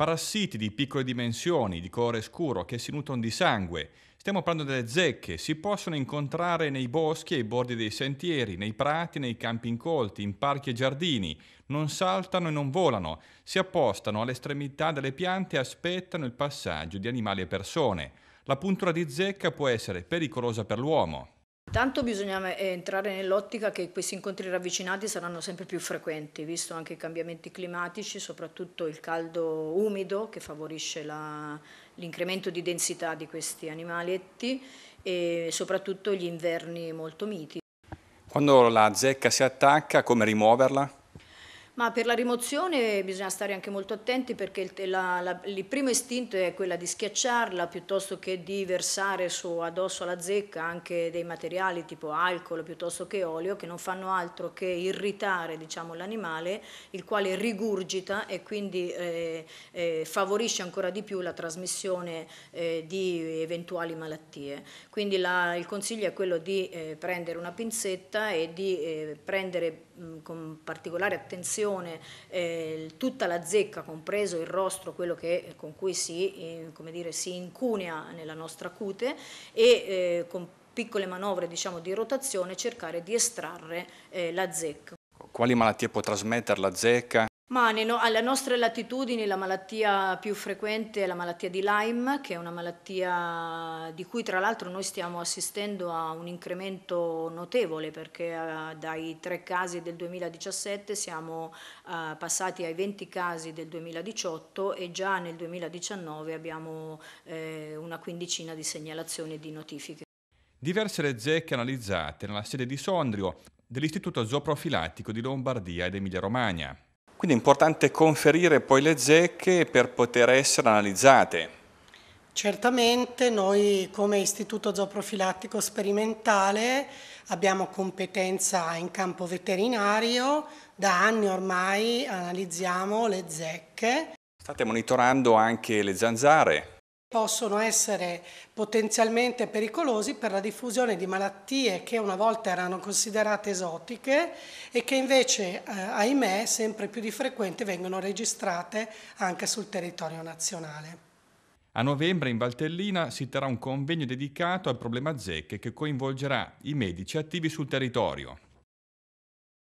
parassiti di piccole dimensioni, di colore scuro, che si nutrono di sangue. Stiamo parlando delle zecche, si possono incontrare nei boschi, ai bordi dei sentieri, nei prati, nei campi incolti, in parchi e giardini. Non saltano e non volano, si appostano all'estremità delle piante e aspettano il passaggio di animali e persone. La puntura di zecca può essere pericolosa per l'uomo. Tanto bisogna eh, entrare nell'ottica che questi incontri ravvicinati saranno sempre più frequenti, visto anche i cambiamenti climatici, soprattutto il caldo umido che favorisce l'incremento di densità di questi animaletti e soprattutto gli inverni molto miti. Quando la zecca si attacca, come rimuoverla? Ma per la rimozione bisogna stare anche molto attenti perché il, la, la, il primo istinto è quello di schiacciarla piuttosto che di versare su, addosso alla zecca anche dei materiali tipo alcol piuttosto che olio che non fanno altro che irritare diciamo, l'animale il quale rigurgita e quindi eh, eh, favorisce ancora di più la trasmissione eh, di eventuali malattie. Quindi la, il consiglio è quello di eh, prendere una pinzetta e di eh, prendere mh, mm, con particolare attenzione colazione eh, tutta la zecca, compreso il rostro, quello che, eh, con cui si, eh, dire, si, incunea nella nostra cute e eh, con piccole manovre diciamo, di rotazione cercare di estrarre eh, la zecca. Quali malattie può trasmettere la zecca? Ma alla nostra latitudine la malattia più frequente è la malattia di Lyme, che è una malattia di cui tra l'altro noi stiamo assistendo a un incremento notevole, perché eh, dai tre casi del 2017 siamo eh, passati ai 20 casi del 2018 e già nel 2019 abbiamo eh, una quindicina di segnalazioni e di notifiche. Diverse le zecche analizzate nella sede di Sondrio dell'Istituto Zooprofilattico di Lombardia ed Emilia-Romagna. Quindi è importante conferire poi le zecche per poter essere analizzate. Certamente noi come Istituto Zooprofilattico Sperimentale abbiamo competenza in campo veterinario, da anni ormai analizziamo le zecche. State monitorando anche le zanzare? possono essere potenzialmente pericolosi per la diffusione di malattie che una volta erano considerate esotiche e che invece, eh, ahimè, sempre più di frequente vengono registrate anche sul territorio nazionale. A novembre in Valtellina si terrà un convegno dedicato al problema zecche che coinvolgerà i medici attivi sul territorio.